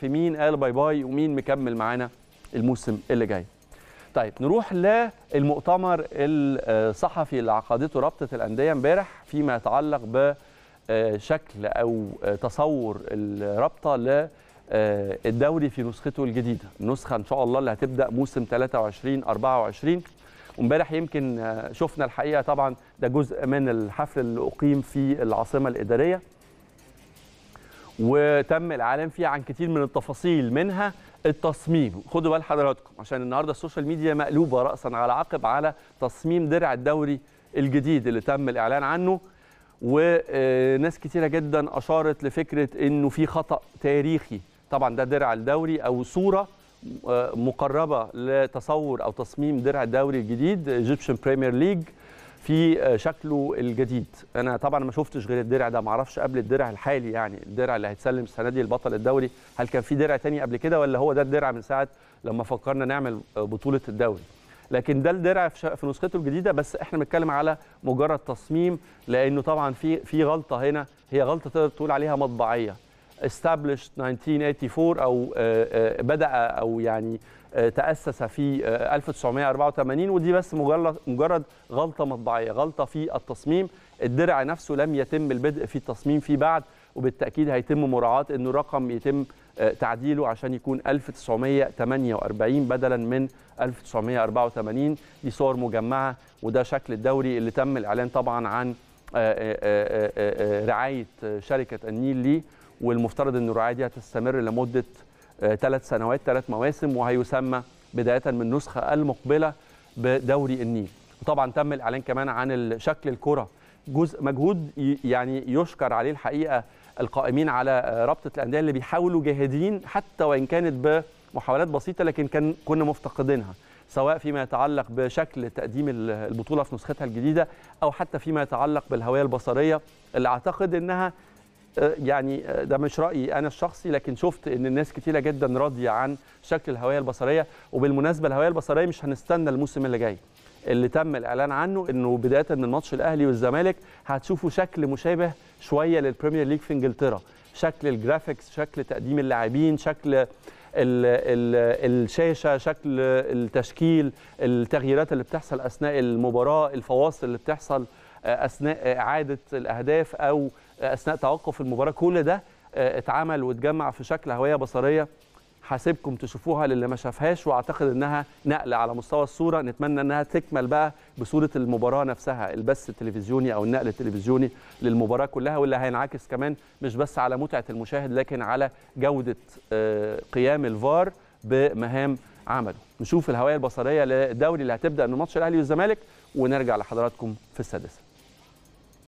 في مين قال باي باي ومين مكمل معانا الموسم اللي جاي طيب نروح للمؤتمر الصحفي اللي عقدته رابطه الانديه امبارح فيما يتعلق بشكل آه، او آه، تصور الرابطه للدوري آه، في نسخته الجديده النسخه ان شاء الله اللي هتبدا موسم 23 24 امبارح يمكن شفنا الحقيقه طبعا ده جزء من الحفل اللي اقيم في العاصمه الاداريه وتم الاعلان فيه عن كتير من التفاصيل منها التصميم خدوا بال حضراتكم عشان النهارده السوشيال ميديا مقلوبه راسا على عقب على تصميم درع الدوري الجديد اللي تم الاعلان عنه وناس كتيره جدا اشارت لفكره انه في خطا تاريخي طبعا ده درع الدوري او صوره آه، مقربه لتصور او تصميم درع الدوري الجديد ايجيبشن بريمير ليج في آه، شكله الجديد انا طبعا ما شفتش غير الدرع ده ما اعرفش قبل الدرع الحالي يعني الدرع اللي هيتسلم السنه دي البطل الدوري هل كان في درع تاني قبل كده ولا هو ده الدرع من ساعه لما فكرنا نعمل آه، بطوله الدوري لكن ده الدرع في نسخته الجديده بس احنا بنتكلم على مجرد تصميم لانه طبعا في في غلطه هنا هي غلطه تقدر تقول عليها مطبعيه established 1984 او آه، آه، بدا او يعني آه، تاسس في 1984 ودي بس مجرد مجرد غلطه مطبعيه غلطه في التصميم الدرع نفسه لم يتم البدء في التصميم فيه بعد وبالتاكيد هيتم مراعاه انه رقم يتم تعديله عشان يكون 1948 بدلا من 1984 دي صور مجمعه وده شكل الدوري اللي تم الاعلان طبعا عن آه، آه، آه، رعايه شركه النيل ليه والمفترض ان الرعايه دي هتستمر لمده ثلاث سنوات ثلاث مواسم وهيسمى بدايه من النسخه المقبله بدوري النيل وطبعا تم الاعلان كمان عن شكل الكره جزء مجهود يعني يشكر عليه الحقيقه القائمين على رابطه الانديه اللي بيحاولوا جاهدين حتى وان كانت بمحاولات بسيطه لكن كان كنا مفتقدينها سواء فيما يتعلق بشكل تقديم البطوله في نسختها الجديده او حتى فيما يتعلق بالهويه البصريه اللي اعتقد انها آه، يعني آه، ده مش رايي انا الشخصي لكن شفت ان الناس كتيره جدا راضيه عن شكل الهويه البصريه وبالمناسبه الهويه البصريه مش هنستنى الموسم اللي جاي اللي تم الاعلان عنه انه بدايه من ماتش الاهلي والزمالك هتشوفوا شكل مشابه شويه للبريمير ليج في انجلترا شكل الجرافيكس شكل تقديم اللاعبين شكل الشاشه شكل التشكيل التغييرات اللي بتحصل اثناء المباراه الفواصل اللي بتحصل آه، اثناء آه، اعاده الاهداف او آه، اثناء توقف المباراه كل ده اتعمل واتجمع في شكل هويه بصريه هسيبكم تشوفوها للي ما شافهاش واعتقد انها نقله على مستوى الصوره نتمنى انها تكمل بقى بصوره المباراه نفسها البث التلفزيوني او النقل التلفزيوني للمباراه كلها واللي هينعكس كمان مش بس على متعه المشاهد لكن على جوده آه، قيام الفار بمهام عمله نشوف الهوايه البصريه للدوري اللي هتبدا من ماتش الاهلي والزمالك ونرجع لحضراتكم في السادسه